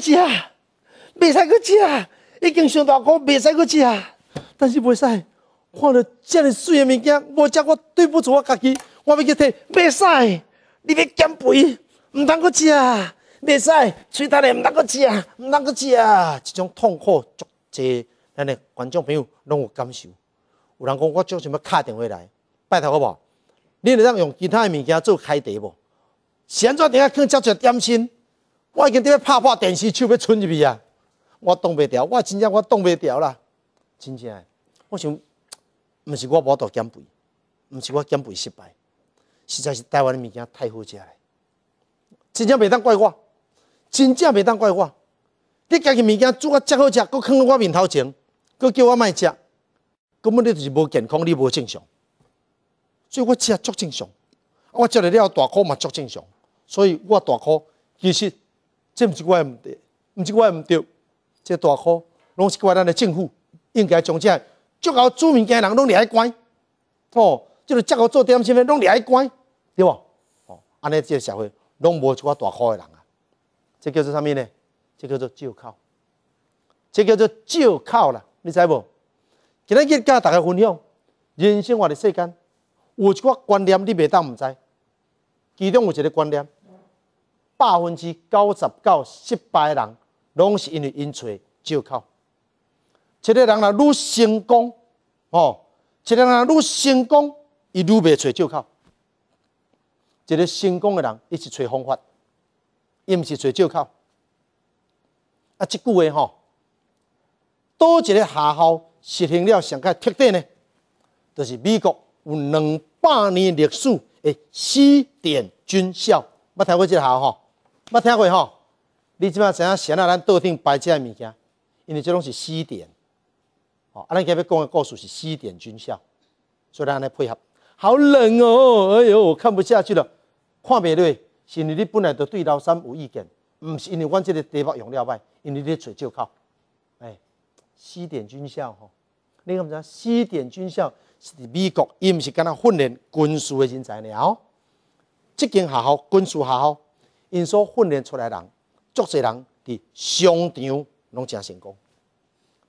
去吃食，未使去吃已经上大高，未使去吃但是未使，看到这么水的物件，无吃我对不住我家己。我要去摕，未使！你要减肥，毋通去吃未使！喙焦内毋通去吃毋通去吃即这种痛苦，足侪，咱诶观众朋友拢有感受。有人讲，我就想欲敲电话来拜托，好无？你有当用其他诶物件做开题无？是安怎灯啊，囥遮做点心？我已经伫咧拍破电视，手要伸入去啊！我挡不牢，我真正我挡不牢啦！真正，我想，毋是我无度减肥，毋是我减肥失败，实在是台湾的物件太好食嘞！真正袂当怪我，真正袂当怪我，你家己物件煮啊，遮好食，阁放喺我面头前，阁叫我卖食，根本你就是无健康，你无正常。所以我吃足正常，我食了了大苦嘛足正常，所以我大苦其实。即毋是怪毋对，毋是怪毋对，即大可拢是怪咱的政府应该从这足够著名间人拢掠去关，哦，即个政府做点心么拢掠去关，对无？哦，安尼即个社会拢无一寡大可的人啊，即叫做啥物呢？即叫做借口，即叫做借口啦，你知无？今日一加大家分享人生活的世间，有一寡观念你袂当毋知，其中有一个观念。百分之九十九失败人，拢是因为因找借口。一个人若愈成功，哦，一个人若愈成功，伊愈未找借口。一个成功诶人，伊是找方法，伊毋是找借口。啊，即句话吼，倒一个学校实行了上个特点呢，就是美国有两百年历史诶西点军校，捌听过即校吼。我听过吼，你即摆知影想啊？咱桌顶摆遮个物件，因为即拢是西点，哦，阿咱今日讲个故事是西点军校，所以咱来配合。好冷哦，哎呦，我看不下去了，看袂落。是因为你本来就对老三有意见，毋是，因为阮这个地方用料歹，因为你找借口。哎，西点军校吼，你敢毋知？西点军校是伫美国，伊毋是敢若训练军事的人才呢？哦，这间学校，军事学校。因所训练出来人，足侪人伫商场拢真成功，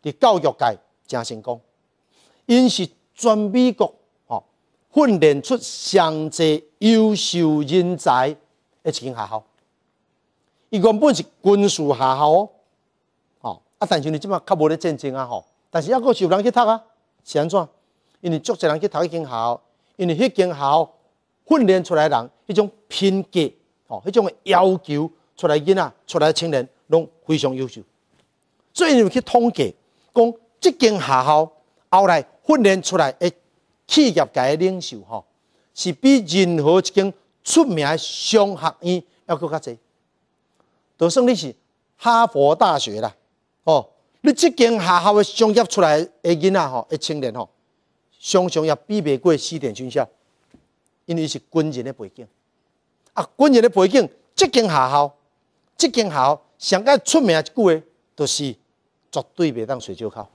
伫教育界真成功。因是全美国吼训练出上侪优秀人才。一间学校，伊原本是军事学校哦，吼啊！但是你即马较无咧战争啊吼，但是还是有人去读啊？是安怎？因为足侪人去读迄间校，因为迄间校训练出来人迄种品格。哦，迄种诶要求出来囡仔、出来青年，拢非常优秀。所以你去统计，讲即间学校后来训练出来诶企业家领袖，吼，是比任何一间出名诶商学院要佫较济。就算你是哈佛大学啦，哦，你即间学校诶商业出来诶囡仔、吼，诶青年，吼，常常也比袂过西点军校，因为是军人诶背景。啊，军人的背景，即间学校，间学校，上届出名一句话，就是绝对袂当随手靠。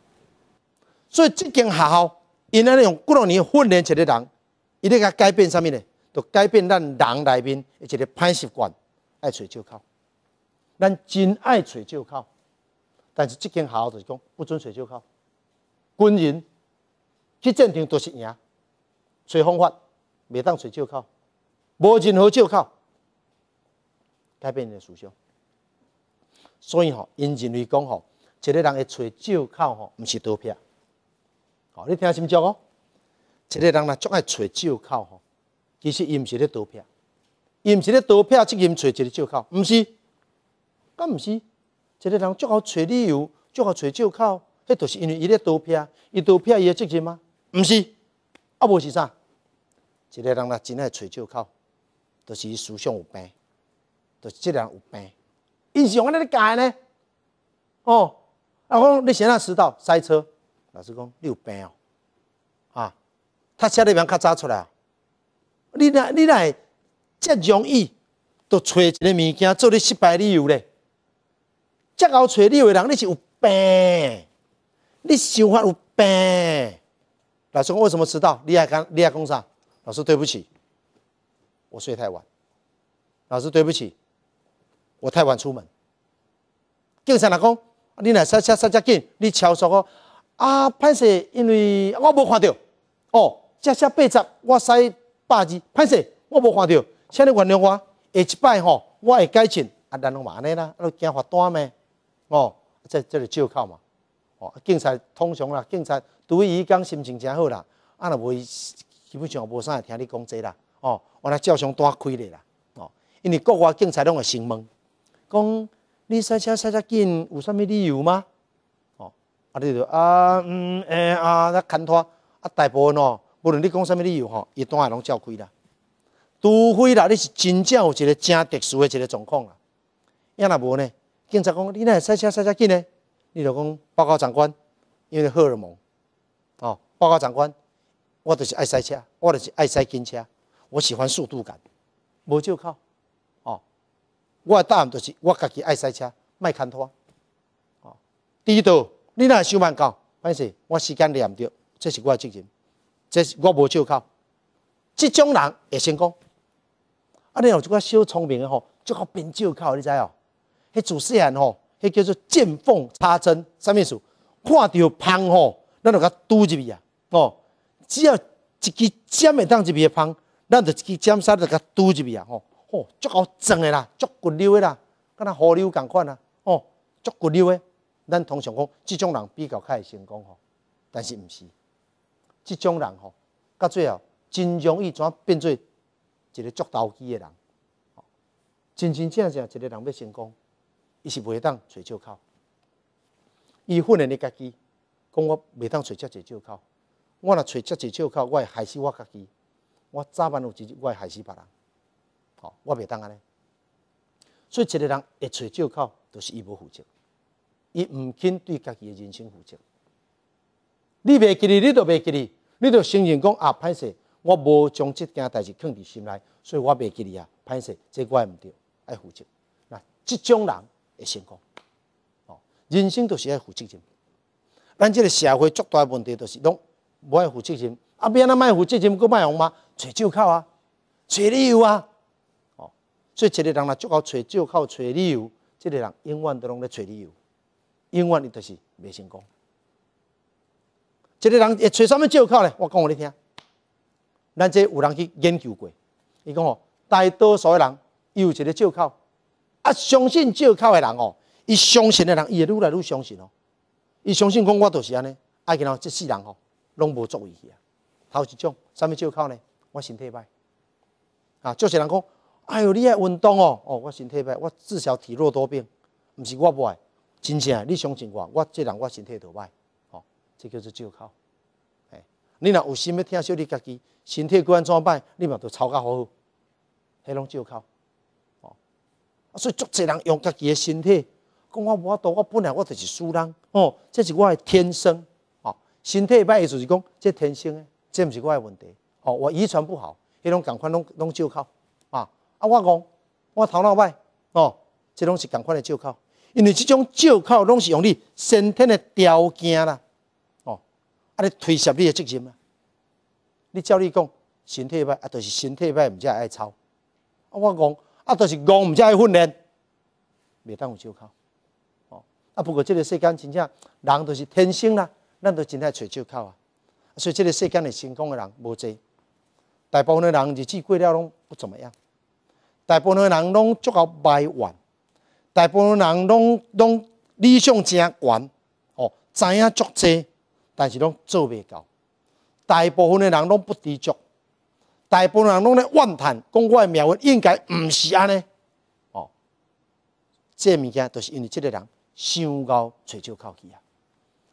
所以即间学校，因安尼用多少年训练一个人，一定要改变上物呢？就改变咱人内面而一个坏习惯，爱随手靠。咱真爱随手靠，但是间学校就是讲不准随手靠。军人去战场都是赢，找方法袂当随手靠。无任何借口，改变你的思想。所以吼，因认为讲吼，一个人会找借口吼，毋是刀片。哦，你听心照哦。一个人若总爱找借口吼，其实伊毋是咧刀片，伊毋是咧刀片，只因找一个借口，毋是，敢毋是，一个人足好找理由，足好找借口，迄著是因为伊咧刀片，伊刀片伊的责任吗？毋是，啊，无是啥？一个人若真爱找借口。就是思想有病，就是质量有病。因安尼那个改呢，哦，啊，我讲你前下迟到塞车，老师讲你有病哦，啊，他车里通较早出来，你来你来这容易，都揣一个物件做你失败理由遮这揣理你的人你是有病，你想法有病。老师讲为什么迟到？你爱讲你爱讲啥？老师对不起。我睡太晚，老师对不起，我太晚出门。警察哪讲，你若塞车塞车紧，你超速哦。啊，潘势，因为我无看到，哦，只只八十，我使百二，潘势，我无看到，请你原谅我，下一摆吼，我会改进。阿兰嘛安尼啦，都惊罚单咩？哦，这这是借口嘛。哦，警察通常啦，警察对伊讲心情真好啦，啊，若无伊基本上无啥会听你讲这啦。哦，我来照常带开咧啦。哦，因为国外警察拢会询问，讲你塞车塞遮紧有啥咪理由吗？哦，啊，你就啊，嗯，诶啊，那牵拖，啊，大部分哦，无论你讲啥咪理由吼，伊单拢照开啦。除非啦，你是真正有一个正特殊的一个状况啦。要那无呢？警察讲你那塞车塞遮紧呢？你就讲报告长官，因为荷尔蒙。哦，报告长官，我就是爱塞车，我就是爱塞紧车。我喜欢速度感，无就靠哦。我答案就是我家己爱塞车，卖凯拖，哦，第一道你若想慢搞，但是我时间念着，这是我的责任。这是我无就靠。这种人会成功。啊，你有只个小聪明的吼，就靠凭就靠你知哦。迄做试验吼，迄叫做见缝插针，啥意思？看到芳吼，咱就甲堵入去啊。哦，只要一支针会当入去个缝。咱就去尖沙，就甲赌一去啊！吼，吼，足够壮诶啦，足骨溜诶啦，敢若河流共款啊！哦，足骨溜诶。咱通常讲，即种人比较较会成功吼，但是毋是，即种人吼，到最后真容易怎变做一个足刀机诶人。真真正正一个人要成功，伊是袂当揣借口，伊训练家己，讲我袂当揣遮侪借口，我若揣遮侪借口，我会害死我家己。我早晚有一日我会害死别人，好，我袂当安尼。所以一个人一找借口，就是伊无负责，伊毋肯对家己的人生负责。你袂记力，你就袂记力，你就承认讲啊，歹势，我无将即件代志藏伫心内，所以我袂记力啊。歹势，这怪毋对，爱负责。那即种人会成功。哦，人生就是要负责任。咱即个社会最大问题就是拢无爱负责任，啊，边个卖负责任，佫卖红妈。找借口啊，找理由啊，哦，所以一个人若足够找借口、找理由，这个人永远都拢在找理由，永远伊都是未成功。一个人会找什么借口呢？我讲互你听，咱这有人去研究过，伊讲哦，大多数的人有一个借口，啊，相信借口的人哦，伊相信的人，伊会越来越相信哦，伊相信讲我就是安尼，啊，然后这世人吼拢无作为啊。头一种，什么借口呢？我身体歹啊！足济人讲：“哎呦，你爱运动哦！”哦，我身体歹。我自小体弱多病，毋是我不爱，真正啊！你相信我，我即人我身体就歹哦。这叫做借口。哎，你若有心要听惜你家己身体该安怎歹，你嘛都操较好好，迄拢借口哦。啊，所以足济人用家己的身体讲我无法度，我本来我就是输人哦。这是我的天生哦，身体歹意思是讲这天生，这毋是我的问题。哦，我遗传不好，迄种共款拢拢就考啊！啊，我讲我头脑歹哦，即拢是共款的就考，因为即种就考拢是用你身体的条件啦。哦，啊你推卸你的责任啊！你照你讲，身体歹啊，就是身体歹，唔会爱操。啊，我讲啊，就是戆毋才爱训练，袂当有就考。哦，啊不过即个世间真正人都是天生啦，咱都真爱找借口啊，所以即个世间的成功的人无侪。大部分的人日子过了拢不怎么样，大部分的人拢足够埋怨，大部分的人拢拢理想真远哦，知影足济，但是拢做未到。大部分的人拢不知足，大部分的人拢咧怨叹，讲我的命运应该毋是安尼哦，这物件都是因为这个人想高找借口去啊，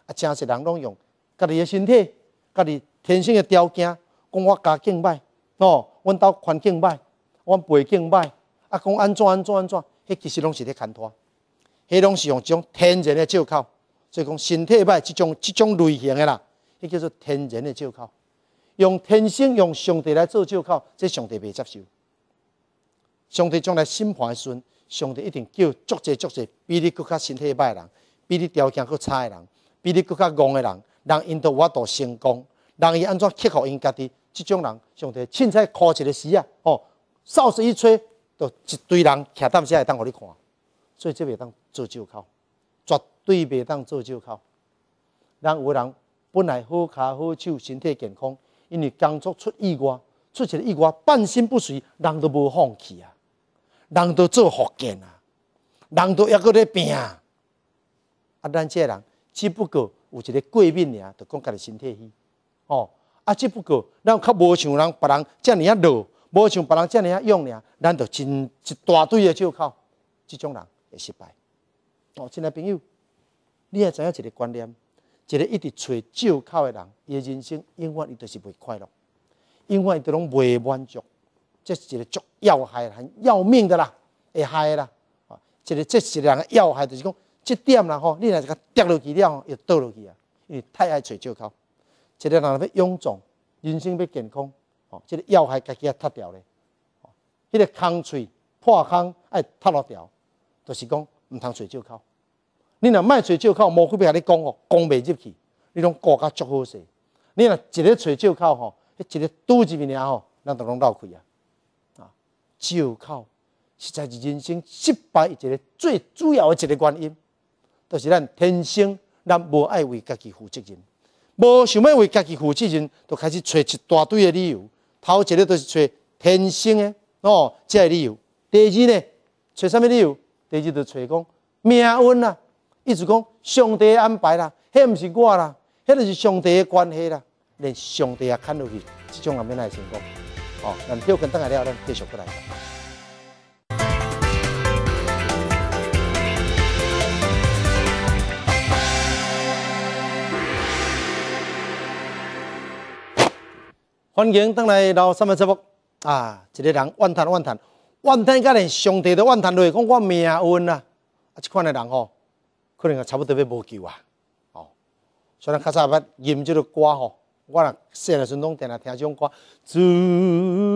啊，真实人拢用家己的身体、家己天生的条件，讲我家境歹。哦，阮兜环境歹，阮背景歹，啊，讲安怎安怎安怎，迄其实拢是咧牵拖，迄拢是用种天然的借口。所以讲身体歹，即种即种类型诶啦，迄叫做天然的借口。用天性、用上帝来做借口，这上帝袂接受。上帝将来审判时阵，上帝一定叫足侪足侪比你更较身体歹诶人，比你条件佫差诶人，比你更较戆诶人，人因都我都成功，人伊安怎克服因家己。即种人，上对凊彩箍一个时啊，哦，扫时一吹，就一堆人徛踮遐会当互你看，所以这袂当做借口，绝对袂当做借口。人有人本来好骹好手，身体健康，因为工作出意外，出一个意外，半身不遂，人都无放弃啊，人都做福建啊，人都抑搁咧病啊，啊，咱这人只不过有一个过敏尔，就讲家己身体虚，哦。啊，只不过咱较无像人别人遮尔啊弱，无像别人遮尔啊勇咧，咱就真一大堆的借口，即种人会失败。哦，亲爱朋友，你也知影一个观念，一个一直找借口的人，伊的人生永远伊都是袂快乐，永远伊都拢袂满足，这是一个足要害，很要命的啦，会害啦。啊，一个，这是一个要害，就是讲，这点啦吼，你若是跌落去了，又倒落去啊，因为太爱找借口。一个人要臃肿，人生要健康，哦，这个要害家己要塌掉咧。哦，这个空喙破空要塌落掉，就是讲毋通找借口。你若卖找借口，我可别甲你讲哦，讲未入去，你拢顾甲足好势。你若一日找借口吼，一日拄一面吼，咱都拢漏开啊。啊，借口实在是人生失败一个最主要的一个原因，著是咱天生咱无爱为家己负责任。无想要为家己付钱任，就开始找一大堆的理由，头一个就是找天生的哦，即个理由。第二呢，找什么理由？第二就找讲命运啦，意思讲上帝安排啦，迄毋是我啦，迄就是上帝的关系啦，连上帝也看不去，即种阿蛮难成功。哦，咱跳跟等下了，咱继续过来。欢迎登来老三百节目啊！一个人怨叹怨叹，怨叹，可连上帝都怨叹你，讲我命运啊！啊，即款的人吼，可能也差不多要无救啊。哦，虽然较早捌吟即个歌吼，我若细汉时阵拢定在听即种歌。自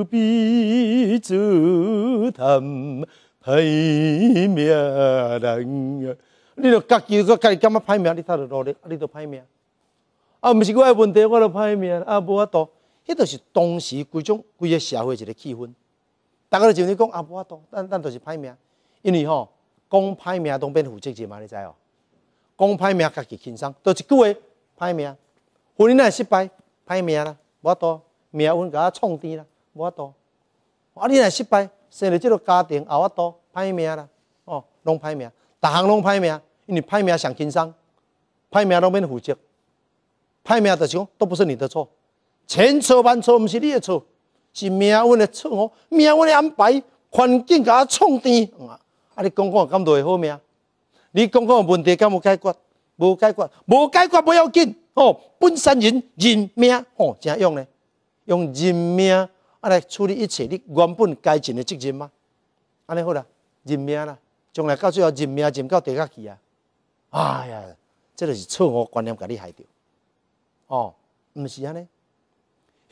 悲自叹，排命人，啊！你著家己个家己感觉歹命，你他著努力，啊，你著歹命。啊，毋是我的问题，我著歹命，啊，无法度。迄著是当时规种规个社会一个气氛，大家就你讲阿无法度，咱咱著是歹命，因为吼讲歹命当变负责嘛，你知哦？讲歹命家己轻松，著一句话歹命，婚姻来失败歹命啦，无法度命运给他创低啦，无法度。啊，你来失败生了即个家庭，无法度歹命啦，哦，拢歹命，逐项拢歹命，因为歹命上轻松，歹命当变负责，歹命著是讲都不是你的错。千错万错，毋是你的错，是命运的错误，命运的安排，环境甲我创定。啊，你讲讲敢落好命？你讲讲问题敢有解决？无解决，无解决不要紧。哦，本身人认命哦，怎样呢？用认命啊来处理一切，你原本该尽的责任吗？安尼好啦，认命啦，从来到最后认命，认到第个去啊？哎呀，这就是错误观念甲你害着哦，毋是安尼。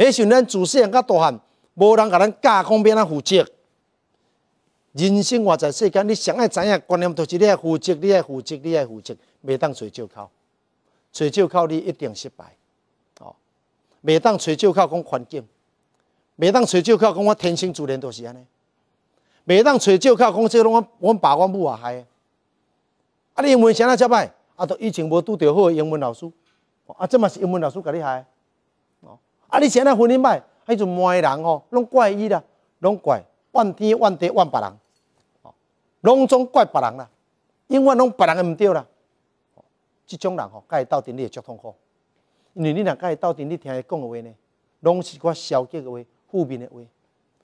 时阵咱自细汉到大汉，无甲咱教讲要便咱负责。人生活在世间，你想爱知影观念著是你爱负责，你爱负责，你爱负责，未当找借口。找借口你一定失败。哦，未当找借口讲环境，未当找借口讲我天生自然著是安尼。未当找借口讲即拢我我爸阮母啊害。啊，你英文写那遮歹，啊，都以前无拄着好英文老师，啊，这嘛是英文老师甲你害。啊！你前那婚姻歹，迄是骂人吼，拢怪伊啦，拢怪，怨天怨地怨别人，吼，拢总怪别人啦，永远拢别人的毋对啦。吼，即种人吼，甲伊斗阵，你会足痛苦。因为你若甲伊斗阵，你听伊讲个话呢，拢是讲消极个话，负面个话。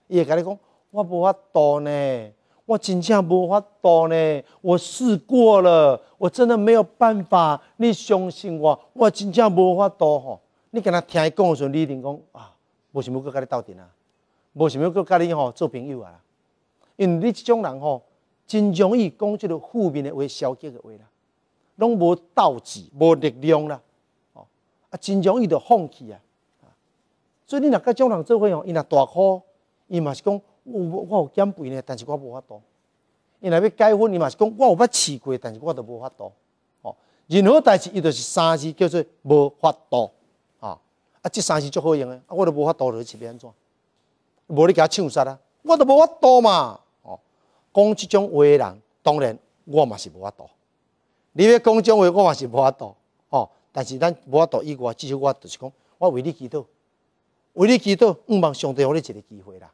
伊会甲你讲，我无法度呢，我真正无法度呢，我试过了，我真的没有办法。你相信我，我真正无法度吼。你跟他听伊讲诶时阵，你一定讲啊，无想要搁甲你斗阵啊，无想要搁甲你吼做朋友啊。因为你即种人吼，真容易讲即个负面诶话、消极诶话啦，拢无斗志、无力量啦。哦，啊，真容易就放弃啊。所以你若甲种人做伙，吼，伊若大哭，伊嘛是讲我我有减肥呢，但是我无法度。伊若要改婚，伊嘛是讲我有捌试过，但是我都无法度。哦，任何代志，伊都是三字叫做无法度。这三是最好用的，啊，我都无法度了，是要安怎？无你甲我呛杀啊，我都无法度嘛。哦，讲即种话的人，当然我嘛是无法度。你要讲种话，我嘛是无法度。哦，但是咱无法度，以外，至少我就是讲，我为你祈祷，为你祈祷，毋望上帝给你一个机会啦。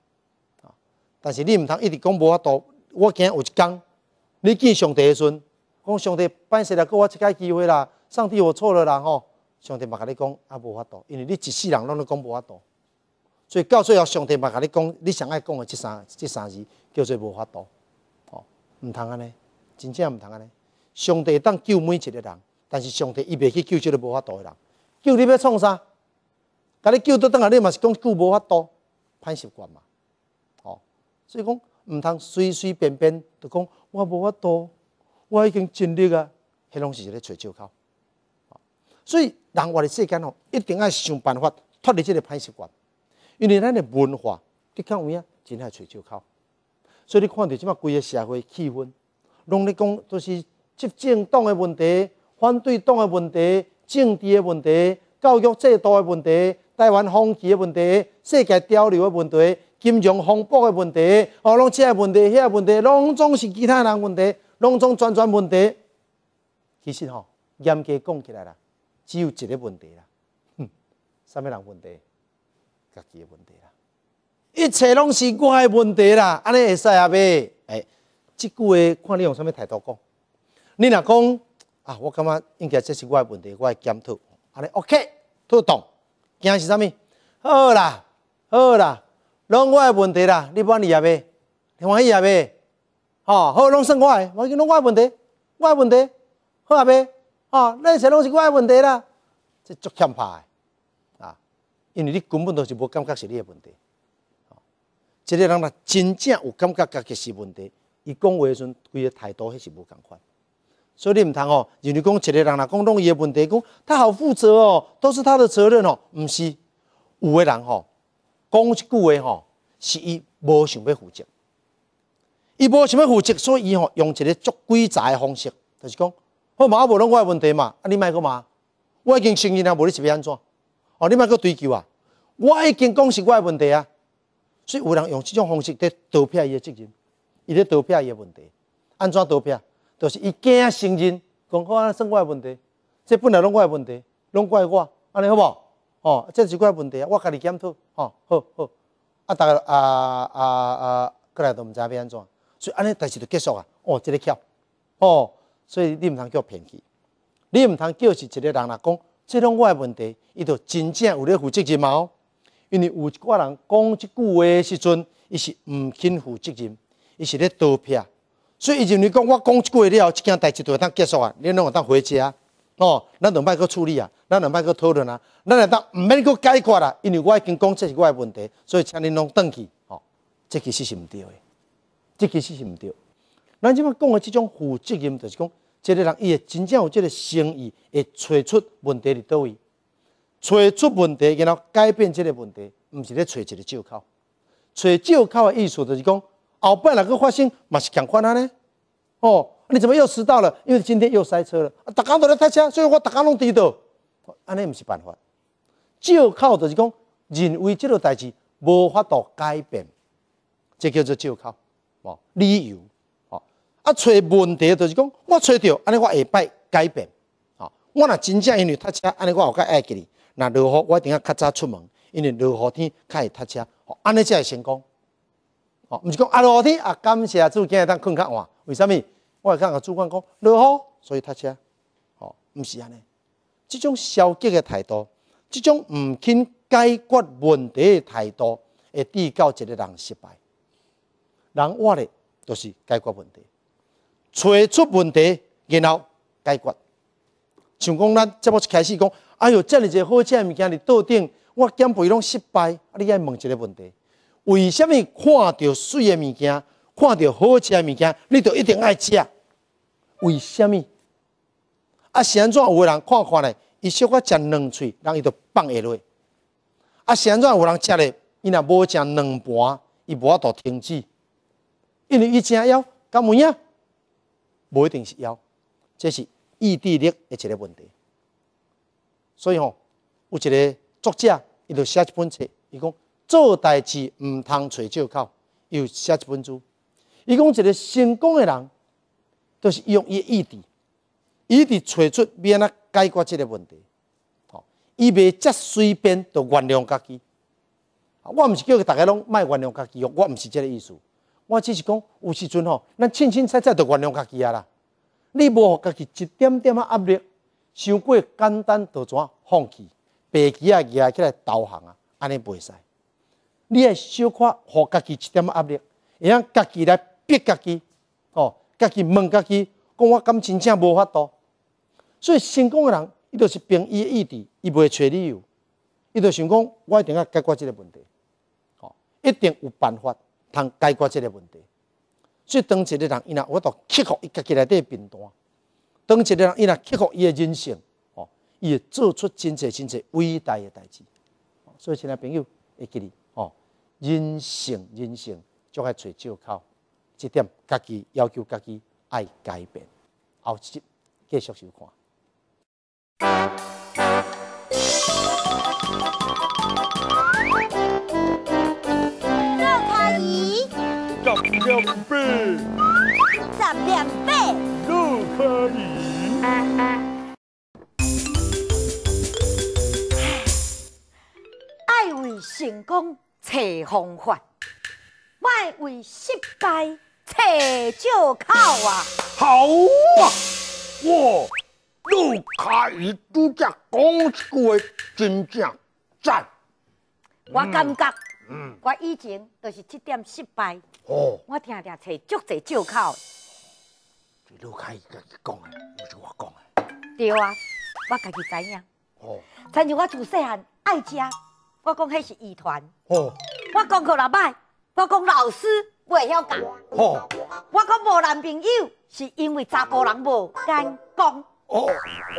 啊，但是你毋通一直讲无法度，我今有一天你见上帝的时阵，讲上帝，拜谢了，给我一次机会啦。上帝，我错了啦，吼。上帝嘛，甲你讲也无法度，因为你一世人拢咧讲无法度，所以到最后，上帝嘛甲你讲，你上爱讲的即三、即三字叫做无法度，哦，毋通安尼，真正毋通安尼。上帝会当救每一个人，但是上帝伊袂去救即个无法度的人，救你要创啥？甲你救倒当来，你嘛是讲救无法度，歹习惯嘛，哦，所以讲毋通随随便便就讲我无法度，我已经尽力啊，迄拢是一咧找借口。所以，人活在世间哦，一定要想办法脱离这个坏习惯。因为咱的文化的确有影，真系找借口。所以你看到即嘛规个社会气氛，拢在讲都是执政党的问题、反对党的问题、政治的问题、教育制度的问题、台湾风气的问题、世界潮流的问题、金融风暴的问题，哦，拢即个问题、遐个问题，拢总是其他人问题，拢总转转问题。其实吼，严格讲起来啦。只有一个问题啦，啥物人问题？家己的问题啦，一切拢是我的问题啦。安尼会使阿爸？哎，即句话看你用啥物态度讲。你若讲啊，我感觉应该这是我的问题，我检讨。安尼 OK，都懂。惊是啥物？好啦，好啦，拢我的问题啦。你不要离阿爸，我不要离好，好，拢是我的。我经拢我的问题，我的问题，好阿爸。啊，那些拢是我的问题啦，这足欠怕的啊，因为你根本都是无感觉是你的问题。一个人若真正有感觉，家己是问题，伊讲话时阵，规个态度迄是无共款。所以你毋通哦，认为讲一个人若讲拢伊的问题，讲他好负责哦，都是他的责任哦，毋是。有的人吼，讲一句话吼，是伊无想要负责，伊无想要负责，所以伊吼用一个足鬼杂的方式，就是讲。我妈无弄我的问题嘛？啊，你卖个妈！我已经承认了，无你是要安怎？哦，你卖个追究啊！我已经讲是我的问题啊，所以有人用这种方式在逃避伊的责任，伊在逃避伊的问题。安怎逃避？就是伊惊承认，讲好啊，算我的问题，这本来拢我的问题，拢怪我，安尼好不？哦，这是诶问题啊，我家己检讨。哦，好好。啊，大家啊啊啊，过来都唔知要安怎，所以安尼代志就结束啊！哦，这个敲，哦。所以你毋通叫骗去，你毋通叫是一个人来讲，即种我诶问题，伊就真正有咧负责任，嘛、哦。因为有一个人讲即句话诶时阵，伊是毋肯负责任，伊是咧逃避，所以伊认为讲我讲即句话了后，即件代志就当结束啊，你拢会当回家啊？哦，咱两摆搁处理啊，咱两摆搁讨论啊，咱会当毋免搁解决啦，因为我已经讲即是我诶问题，所以请恁拢转去，哦，即其实是毋对诶，即其实是毋对。咱即爿讲诶即种负责任，就是讲，即个人伊会真正有即个心意，会找出问题伫叨位，找出问题，然后改变即个问题，毋是咧找一个借口。找借口诶意思就是讲，后摆若个发生嘛是强款啊呢？哦，你怎么又迟到了？因为今天又塞车了。啊，逐工都在塞车，所以我逐工拢迟到。安尼毋是办法。借口就是讲，认为即个代志无法度改变，这叫做借口。哦，理由。啊！找问题就是讲，我找到，安尼我下摆改变。哦，我若真正因为塞车，安尼我有较爱去。那落雨，我一定要较早出门，因为落雨天较会塞车。吼、安尼则会成功。哦，毋是讲啊，落雨天啊，感谢主今日当困较晏，为虾米？我会向个主管讲，落雨，所以塞车。哦，毋是安尼。即种消极嘅态度，即种毋肯解决问题嘅态度，会导致一个人失败。人活咧，就是解决问题。找出问题，然后解决。像讲咱节目一开始讲，哎哟，遮尔一个好吃的物件伫桌顶，我减肥拢失败。啊，你爱问一个问题：为什么看到水的物件，看到好吃的物件，你就一定爱食？为什么？啊，是安怎有的人看看嘞，伊小可食两喙，人伊就放下落。啊，是安怎有人食咧，伊若无食两盘，伊无法度停止，因为伊食了，敢味影？无一定是要，这是意志力的一个问题。所以吼，有一个作者，伊就写一本册，伊讲做代志毋通找借口，又写一本书。伊讲一个成功的人，就是用伊意志，伊伫找出变怎解决这个问题。好，伊未遮随便就原谅家己。我毋是叫大家拢卖原谅家己，我毋是这个意思。我只是讲，有时阵吼，咱清清彩彩就原谅家己啊啦。你无互家己一点点啊压力，伤过简单到怎放弃，别其他举起来投降啊，安尼袂使。你会小可互家己一点压力，会用家己来逼家己，吼，家己问家己，讲我感情正无法度。所以成功的人，伊就是凭伊的意志，伊袂找理由，伊就想讲，我一定要解决即个问题，吼，一定有办法。通解决这个问题，所以当一个人，伊若我都克服伊家己内底贫端；当一个人，伊若克服伊的人性，哦，会做出真侪真侪伟大嘅代志。所以亲爱朋友，会记哩，哦，人性，人性，就爱找借口，这点家己要求家己爱改变，后集继续收看。两倍，十两倍，都可以。爱为成功找方法，莫为失败找借口啊！好啊，哇，陆开宇这讲起话真正赞。我感觉，嗯，我以前都是这点失败。我听听找足济借口，你刘开家己讲的，不是我讲的。对啊，我家己知影。哦，亲像我自细汉爱加，我讲迄是遗传。哦，我讲过人歹，我讲老师袂晓教。哦，我讲无男朋友是因为查甫人无敢讲。哦，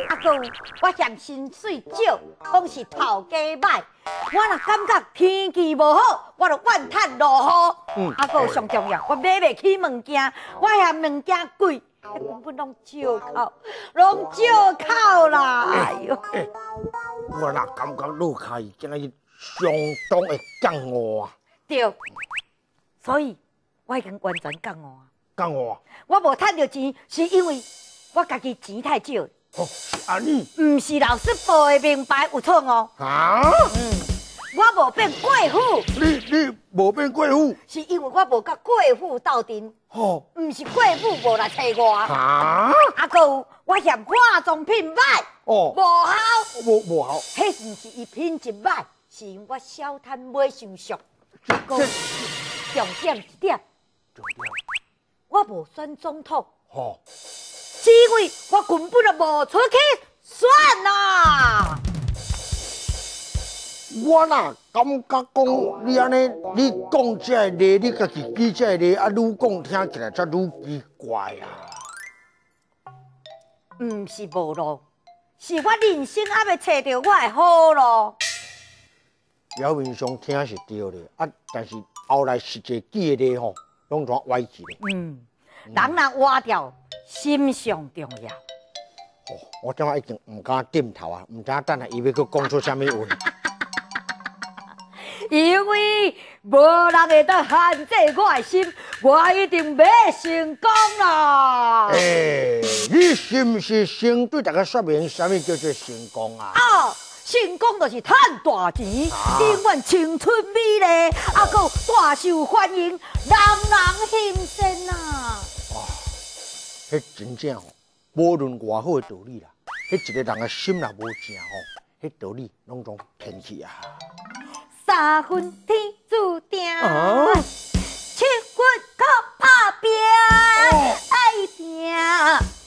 阿公，我嫌薪水少，讲是头家歹。我若感觉天气无好，我就万叹落雨。嗯，阿公上重要，我买不起物件，我嫌物件贵，根本拢借口，拢借口啦。哎呦，我若感觉落开，真系相当的降我啊。对，所以我已经完全降我啊。艰啊。我无赚到钱，是因为。我家己钱太少。哦，阿你，唔是老师报的名牌有错哦。啊。嗯，我无变贵妇。你你无变贵妇，是因为我无甲贵妇斗阵。哦。唔是贵妇无来找我。啊。啊，阿有，我嫌化妆品歹。哦。无好。无无好。迄不是伊品质歹，是因为我小摊买上俗。这是重点一点。重点。我无选总统。哦。因为我根本就无出去，算啦。我呐，感觉讲你安尼，你讲这呢，你家己记这呢，啊，越讲听起来则越奇怪啊。毋是无路，是我人生还未找到我的好路。表面上听是对的啊，但是后来实际记的吼，拢全歪记的。嗯，人呐，歪掉。心上重要。哦，我讲话已经唔敢点头啊，唔敢等下因为佮讲出虾米话。因为无人会得限制我的心，我一定要成功啦。诶，你是不是先对大家说明什么叫做成功啊？啊，成功就是赚大钱，永远青春美丽，啊，佮大受欢迎，人人欣羡啊。迄真正吼，无论外好的道理啦，迄一个人的心若无正吼，迄道理拢总偏去啊。三分天注定，七分靠打拼，爱拼。